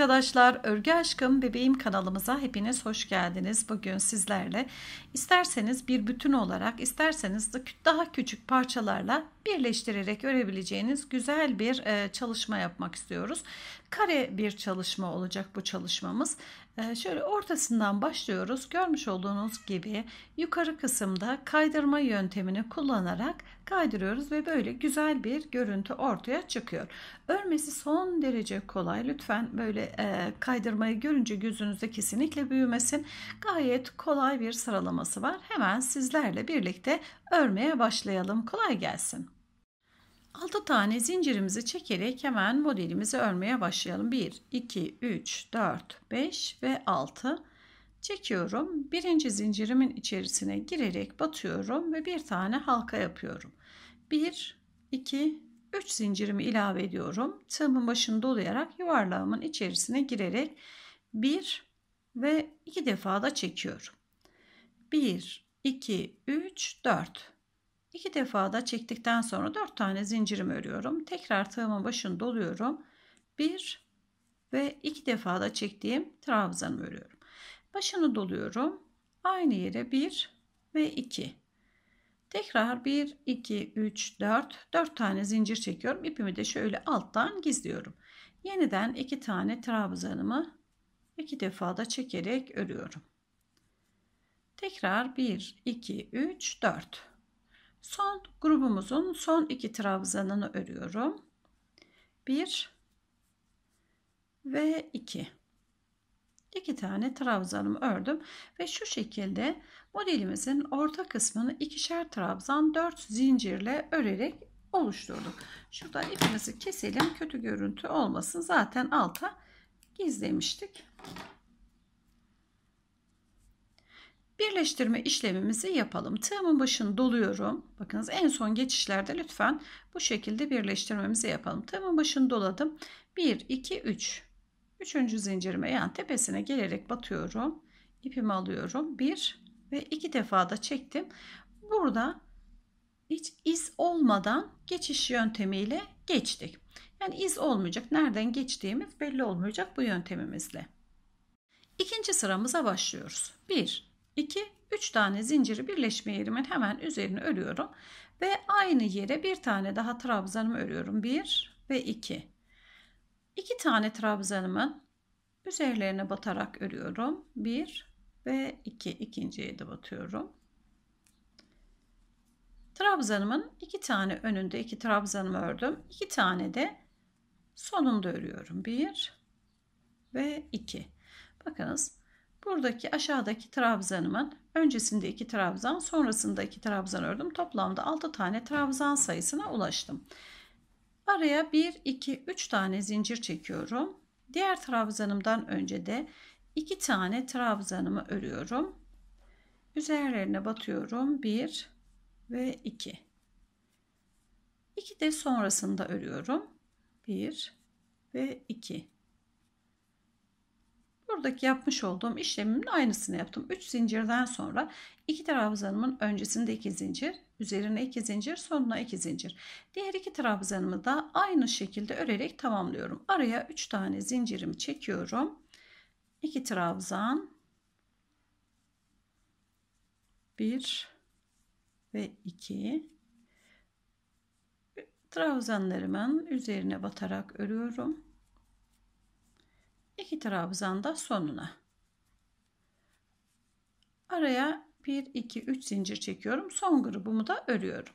arkadaşlar, Örgü Aşkım Bebeğim kanalımıza hepiniz hoş geldiniz. Bugün sizlerle isterseniz bir bütün olarak, isterseniz de daha küçük parçalarla birleştirerek örebileceğiniz güzel bir e, çalışma yapmak istiyoruz kare bir çalışma olacak bu çalışmamız. Ee, şöyle ortasından başlıyoruz. Görmüş olduğunuz gibi yukarı kısımda kaydırma yöntemini kullanarak kaydırıyoruz ve böyle güzel bir görüntü ortaya çıkıyor. Örmesi son derece kolay. Lütfen böyle e, kaydırmayı görünce gözünüzde kesinlikle büyümesin. Gayet kolay bir sıralaması var. Hemen sizlerle birlikte örmeye başlayalım. Kolay gelsin. 6 tane zincirimizi çekerek hemen modelimizi örmeye başlayalım. 1, 2, 3, 4, 5 ve 6 çekiyorum. Birinci zincirimin içerisine girerek batıyorum ve bir tane halka yapıyorum. 1, 2, 3 zincirimi ilave ediyorum. Tığımın başını dolayarak yuvarlağımın içerisine girerek 1 ve 2 defa da çekiyorum. 1, 2, 3, 4. İki defa da çektikten sonra dört tane zincirimi örüyorum. Tekrar tığımın başını doluyorum. Bir ve iki defa da çektiğim trabzanımı örüyorum. Başını doluyorum. Aynı yere bir ve iki. Tekrar bir iki üç dört dört tane zincir çekiyorum. İpimi de şöyle alttan gizliyorum. Yeniden iki tane trabzanımı iki defa da çekerek örüyorum. Tekrar bir iki üç dört. Son grubumuzun son iki trabzanını örüyorum. 1 ve 2. 2 tane trabzanımı ördüm ve şu şekilde modelimizin orta kısmını ikişer trabzan 4 zincirle örerek oluşturduk. Şurada ipimizi keselim kötü görüntü olmasın zaten alta gizlemiştik. Birleştirme işlemimizi yapalım. Tığımın başını doluyorum. Bakınız en son geçişlerde lütfen bu şekilde birleştirmemizi yapalım. Tığımın başını doladım. 1, 2, 3. Üçüncü zincirime yani tepesine gelerek batıyorum. İpimi alıyorum. 1 ve 2 defa da çektim. Burada hiç iz olmadan geçiş yöntemiyle geçtik. Yani iz olmayacak. Nereden geçtiğimiz belli olmayacak bu yöntemimizle. İkinci sıramıza başlıyoruz. 1 2, 3 tane zinciri birleşme yerimin hemen üzerine örüyorum. Ve aynı yere bir tane daha trabzanımı örüyorum. 1 ve 2. 2 tane trabzanımın üzerlerine batarak örüyorum. 1 ve 2. ikinciye de batıyorum. Trabzanımın iki tane önünde iki trabzanımı ördüm. iki tane de sonunda örüyorum. 1 ve 2. Bakınız Buradaki aşağıdaki trabzanımın öncesinde 2 trabzan sonrasında 2 trabzan ördüm. Toplamda 6 tane trabzan sayısına ulaştım. Araya 1, 2, 3 tane zincir çekiyorum. Diğer trabzanımdan önce de 2 tane trabzanımı örüyorum. Üzerlerine batıyorum. 1 ve 2. 2 de sonrasında örüyorum. 1 ve 2. Buradaki yapmış olduğum işlemimin aynısını yaptım. 3 zincirden sonra iki trabzanımın öncesinde 2 zincir, üzerine 2 zincir, sonuna 2 zincir. Diğer iki trabzanımı da aynı şekilde örerek tamamlıyorum. Araya 3 tane zincirimi çekiyorum. 2 trabzan 1 ve 2 trabzanlarımın üzerine batarak örüyorum iki trabzan da sonuna. Araya 1 2 3 zincir çekiyorum. Son grubumu da örüyorum.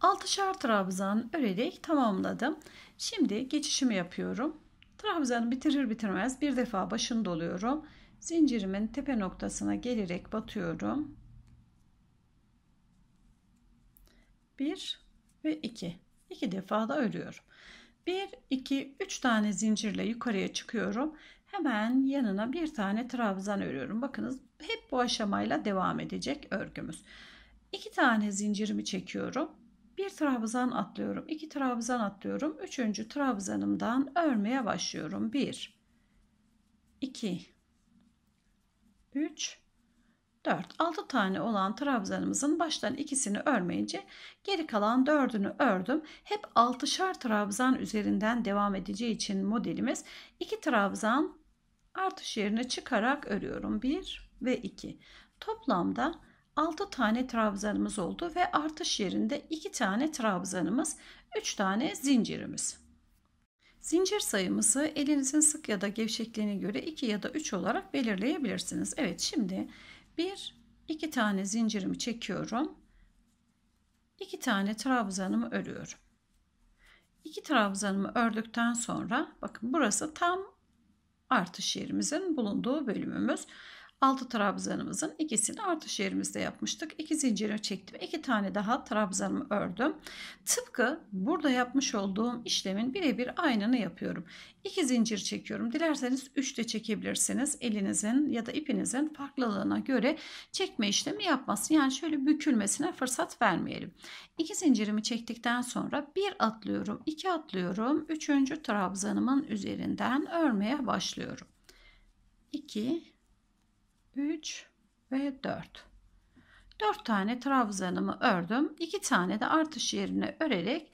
6'şar trabzan örerek tamamladım. Şimdi geçişimi yapıyorum. Trabzanı bitirir bitirmez bir defa başını doluyorum. Zincirimin tepe noktasına gelerek batıyorum. 1 ve 2. 2 defa da örüyorum. 1, 2, 3 tane zincirle yukarıya çıkıyorum. Hemen yanına bir tane trabzan örüyorum. Bakınız hep bu aşamayla devam edecek örgümüz. 2 tane zincirimi çekiyorum. Bir trabzan atlıyorum. 2 trabzan atlıyorum. Üçüncü trabzanımdan örmeye başlıyorum. 1, 2, 3, 4. 6 tane olan trabzanımızın baştan ikisini örmeyince geri kalan 4'ünü ördüm. Hep 6'şar trabzan üzerinden devam edeceği için modelimiz 2 trabzan artış yerine çıkarak örüyorum. 1 ve 2. Toplamda 6 tane trabzanımız oldu ve artış yerinde 2 tane trabzanımız, 3 tane zincirimiz. Zincir sayımızı elinizin sık ya da gevşekliğine göre 2 ya da 3 olarak belirleyebilirsiniz. Evet şimdi bir, iki tane zincirimi çekiyorum. iki tane trabzanımı örüyorum. İki trabzanımı ördükten sonra bakın burası tam artış yerimizin bulunduğu bölümümüz. 6 trabzanımızın ikisini artış yerimizde yapmıştık. 2 zincirimi çektim. 2 tane daha trabzanımı ördüm. Tıpkı burada yapmış olduğum işlemin birebir aynını yapıyorum. 2 zincir çekiyorum. Dilerseniz 3 de çekebilirsiniz. Elinizin ya da ipinizin farklılığına göre çekme işlemi yapmasın. Yani şöyle bükülmesine fırsat vermeyelim. 2 zincirimi çektikten sonra 1 atlıyorum, 2 atlıyorum. 3. trabzanımın üzerinden örmeye başlıyorum. 2 3 ve 4. 4 tane trabzanımı ördüm. 2 tane de artış yerine örerek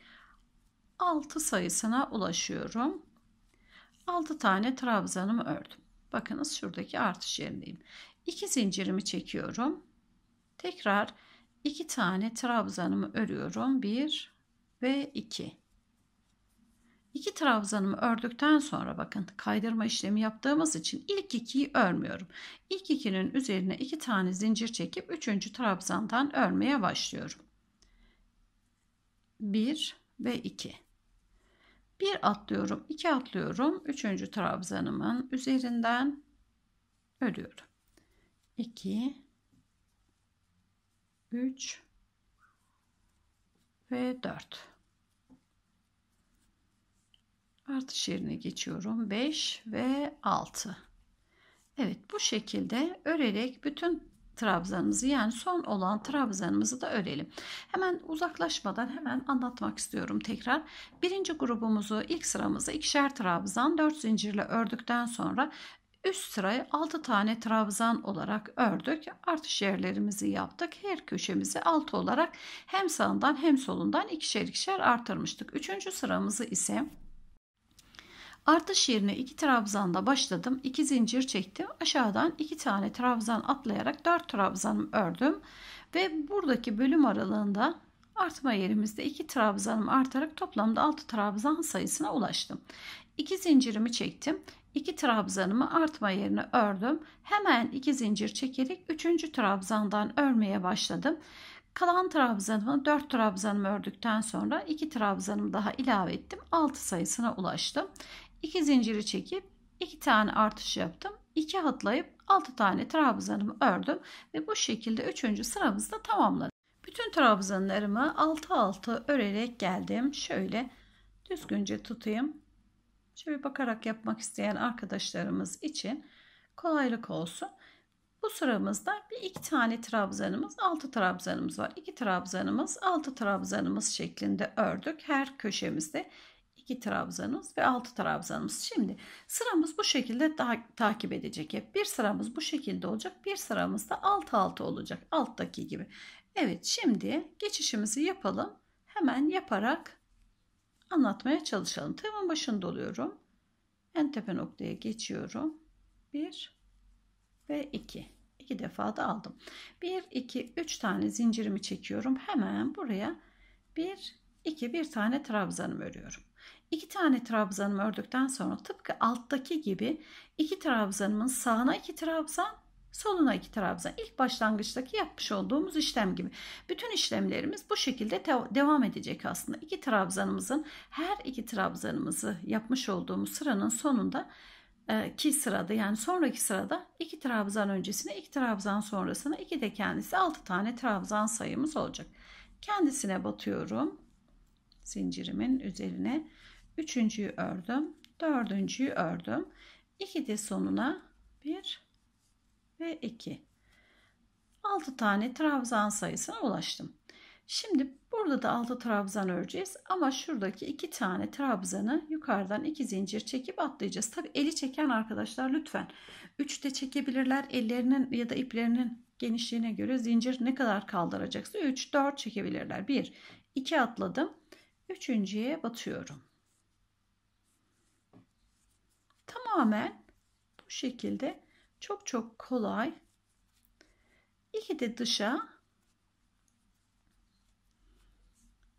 6 sayısına ulaşıyorum. 6 tane trabzanımı ördüm. Bakınız şuradaki artış yerindeyim. 2 zincirimi çekiyorum. Tekrar 2 tane trabzanımı örüyorum. 1 ve 2. İki trabzanımı ördükten sonra bakın kaydırma işlemi yaptığımız için ilk ikiyi örmüyorum. İlk ikinin üzerine iki tane zincir çekip üçüncü trabzandan örmeye başlıyorum. 1 ve 2 1 atlıyorum 2 atlıyorum 3. trabzanımın üzerinden örüyorum 2 3 ve 4 artış yerine geçiyorum 5 ve 6 Evet bu şekilde örerek bütün trabzanımızı yani son olan trabzanımızı da örelim. Hemen uzaklaşmadan hemen anlatmak istiyorum tekrar. Birinci grubumuzu ilk sıramızı ikişer trabzan 4 zincirle ördükten sonra üst sırayı 6 tane trabzan olarak ördük. Artış yerlerimizi yaptık. Her köşemizi 6 olarak hem sağından hem solundan ikişer ikişer artırmıştık. Üçüncü sıramızı ise Artış yerine iki trabzanda başladım. iki zincir çektim. Aşağıdan iki tane trabzan atlayarak dört trabzan ördüm. Ve buradaki bölüm aralığında artma yerimizde iki trabzanım artarak toplamda altı trabzan sayısına ulaştım. İki zincirimi çektim. 2 trabzanımı artma yerine ördüm. Hemen 2 zincir çekerek 3. trabzandan örmeye başladım. Kalan trabzanımı 4 trabzanımı ördükten sonra 2 trabzanımı daha ilave ettim. 6 sayısına ulaştım. 2 zinciri çekip iki tane artış yaptım. 2 atlayıp 6 tane trabzanımı ördüm ve bu şekilde 3. sıramızı da tamamladım. Bütün trabzanlarımı 6 6 örerek geldim. Şöyle düzgünce tutayım. Şöyle bakarak yapmak isteyen arkadaşlarımız için kolaylık olsun. Bu sıramızda bir iki tane trabzanımız, altı trabzanımız var. İki trabzanımız, altı trabzanımız şeklinde ördük her köşemizde. 2 trabzanız ve 6 trabzanımız. Şimdi sıramız bu şekilde daha takip edecek hep. Bir sıramız bu şekilde olacak. Bir sıramız da alt altı olacak. Alttaki gibi. Evet şimdi geçişimizi yapalım. Hemen yaparak anlatmaya çalışalım. Tığımın başında oluyorum. En tepe noktaya geçiyorum. 1 ve 2. 2 defa da aldım. 1, 2, 3 tane zincirimi çekiyorum. Hemen buraya 1, 2, bir tane trabzanım örüyorum. İki tane trabzanımı ördükten sonra tıpkı alttaki gibi iki trabzanımın sağına iki trabzan, soluna iki trabzan. ilk başlangıçtaki yapmış olduğumuz işlem gibi. Bütün işlemlerimiz bu şekilde devam edecek aslında. İki trabzanımızın her iki trabzanımızı yapmış olduğumuz sıranın sonunda e, ki sırada yani sonraki sırada iki trabzan öncesine iki trabzan sonrasına iki de kendisi altı tane trabzan sayımız olacak. Kendisine batıyorum zincirimin üzerine üçüncüyü ördüm, dördüncüyü ördüm. iki de sonuna bir ve iki. Altı tane trabzan sayısına ulaştım. Şimdi burada da altı trabzan öreceğiz ama şuradaki iki tane trabzanı yukarıdan iki zincir çekip atlayacağız. Tabi eli çeken arkadaşlar lütfen üç de çekebilirler ellerinin ya da iplerinin genişliğine göre zincir ne kadar kaldıracaksa 3 4 çekebilirler. 1 2 atladım. Üçüncüye batıyorum. Tamamen bu şekilde çok çok kolay iki de dışa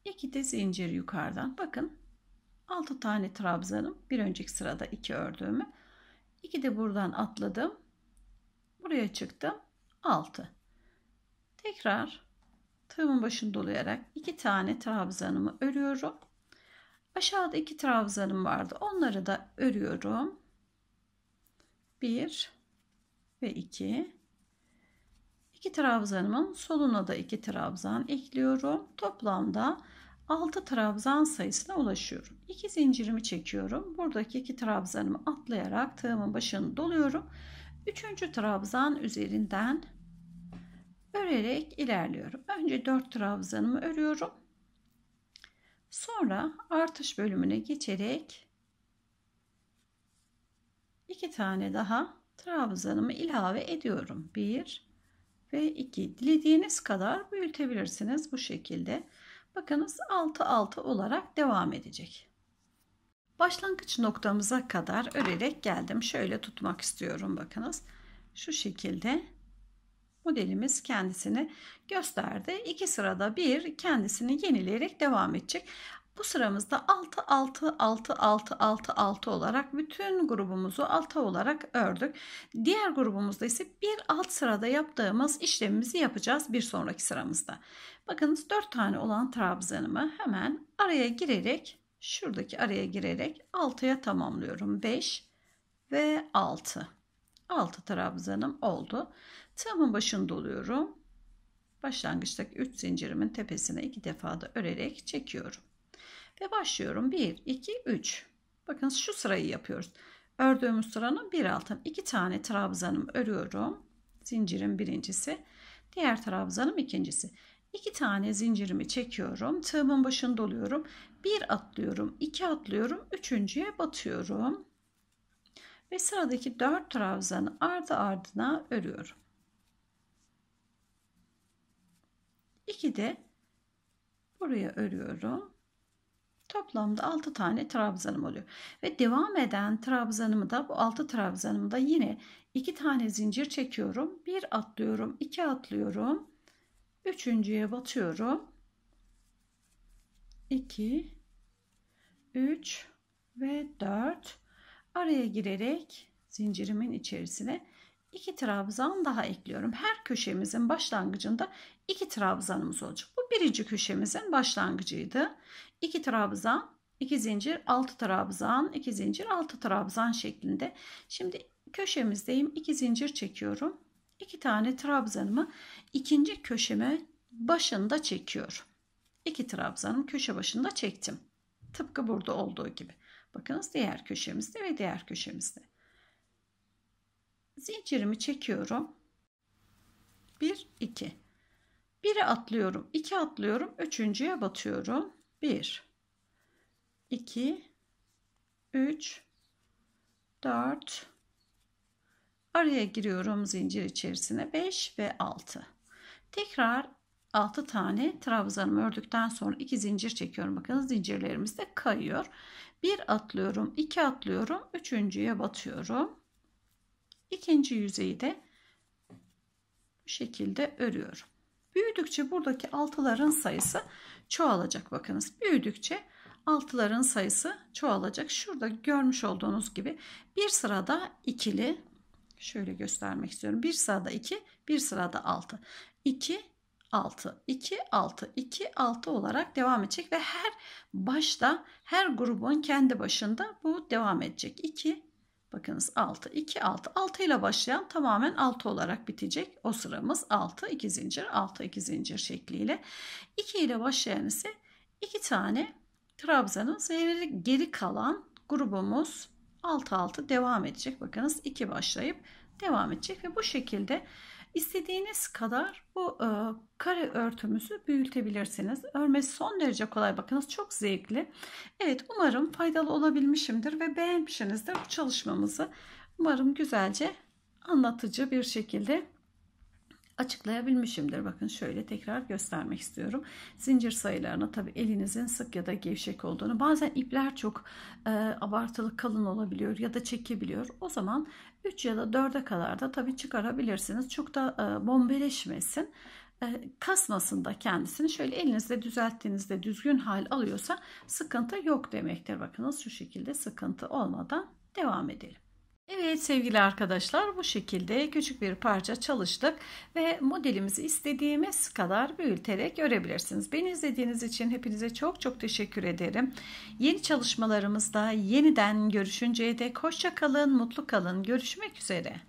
iki de zincir yukarıdan bakın 6 tane trabzanım bir önceki sırada 2 ördüğümü 2 de buradan atladım buraya çıktım 6 tekrar tığımın başını dolayarak 2 tane trabzanımı örüyorum aşağıda 2 trabzanım vardı onları da örüyorum 1 ve 2 2 trabzanımın soluna da 2 trabzan ekliyorum. Toplamda 6 trabzan sayısına ulaşıyorum. 2 zincirimi çekiyorum. Buradaki 2 trabzanımı atlayarak tığımın başını doluyorum. 3. trabzan üzerinden örerek ilerliyorum. Önce 4 trabzanımı örüyorum. Sonra artış bölümüne geçerek iki tane daha trabzanımı ilave ediyorum. 1 ve 2. Dilediğiniz kadar büyütebilirsiniz bu şekilde. Bakınız 6 6 olarak devam edecek. Başlangıç noktamıza kadar örerek geldim. Şöyle tutmak istiyorum bakınız. Şu şekilde modelimiz kendisini gösterdi. İki sırada bir kendisini yenileyerek devam edecek. Bu sıramızda 6 6 6 6 6 6 olarak bütün grubumuzu 6 olarak ördük. Diğer grubumuzda ise bir alt sırada yaptığımız işlemimizi yapacağız bir sonraki sıramızda. Bakınız 4 tane olan trabzanımı hemen araya girerek şuradaki araya girerek 6'ya tamamlıyorum. 5 ve 6. 6 trabzanım oldu. Tığımın başını doluyorum. Başlangıçtaki 3 zincirimin tepesine iki defa da örerek çekiyorum. Ve başlıyorum. 1, 2, 3. Bakın şu sırayı yapıyoruz. Ördüğümüz sıranın bir altın. 2 tane trabzanım örüyorum. Zincirin birincisi. Diğer trabzanım ikincisi. 2 iki tane zincirimi çekiyorum. Tığımın başını doluyorum. 1 atlıyorum. 2 atlıyorum. Üçüncüye batıyorum. Ve sıradaki 4 trabzanı ardı ardına örüyorum. 2 de buraya örüyorum toplamda 6 tane trabzanım oluyor. Ve devam eden trabzanımı da bu 6 trabzanımı da yine 2 tane zincir çekiyorum. 1 atlıyorum, 2 atlıyorum. Üçüncüye batıyorum. 2 3 ve 4 araya girerek zincirimin içerisine 2 trabzan daha ekliyorum. Her köşemizin başlangıcında iki trabzanımız olacak. Bu birinci köşemizin başlangıcıydı. İki trabzan, iki zincir, altı trabzan, iki zincir, altı trabzan şeklinde. Şimdi köşemizdeyim. iki zincir çekiyorum. İki tane trabzanımı ikinci köşeme başında çekiyorum. İki trabzanım köşe başında çektim. Tıpkı burada olduğu gibi. Bakınız diğer köşemizde ve diğer köşemizde. Zincirimi çekiyorum. 1 2 1'e atlıyorum, 2 atlıyorum, 3.ye batıyorum. 1 2 3 4 araya giriyorum zincir içerisine 5 ve 6. Tekrar 6 tane trabzanımı ördükten sonra 2 zincir çekiyorum. Bakın zincirlerimiz de kayıyor. 1 atlıyorum, 2 atlıyorum, 3.ye batıyorum. İkinci yüzeyi de bu şekilde örüyorum. Büyüdükçe buradaki altıların sayısı çoğalacak. Bakınız büyüdükçe altıların sayısı çoğalacak. Şurada görmüş olduğunuz gibi bir sırada ikili şöyle göstermek istiyorum. Bir sırada iki, bir sırada altı, 2, altı, iki altı, iki altı olarak devam edecek ve her başta her grubun kendi başında bu devam edecek. 2, Bakınız 6, 2, 6. 6 ile başlayan tamamen 6 olarak bitecek. O sıramız 6, 2 zincir, 6, 2 zincir şekliyle. 2 ile başlayan ise 2 tane trabzanız ve geri kalan grubumuz 6, 6 devam edecek. Bakınız 2 başlayıp devam edecek ve bu şekilde İstediğiniz kadar bu e, kare örtümüzü büyütebilirsiniz. Örmesi son derece kolay. Bakınız çok zevkli. Evet umarım faydalı olabilmişimdir ve beğenmişsinizdir bu çalışmamızı. Umarım güzelce anlatıcı bir şekilde açıklayabilmişimdir. Bakın şöyle tekrar göstermek istiyorum. Zincir sayılarına tabi elinizin sık ya da gevşek olduğunu bazen ipler çok e, abartılı kalın olabiliyor ya da çekebiliyor. O zaman 3 ya da 4'e kadar da tabi çıkarabilirsiniz. Çok da e, bombeleşmesin e, kasmasın da kendisini şöyle elinizle düzelttiğinizde düzgün hal alıyorsa sıkıntı yok demektir. Bakınız şu şekilde sıkıntı olmadan devam edelim. Evet sevgili arkadaşlar bu şekilde küçük bir parça çalıştık ve modelimizi istediğimiz kadar büyüterek örebilirsiniz. Beni izlediğiniz için hepinize çok çok teşekkür ederim. Yeni çalışmalarımızda yeniden görüşünceye dek hoşça kalın, mutlu kalın. Görüşmek üzere.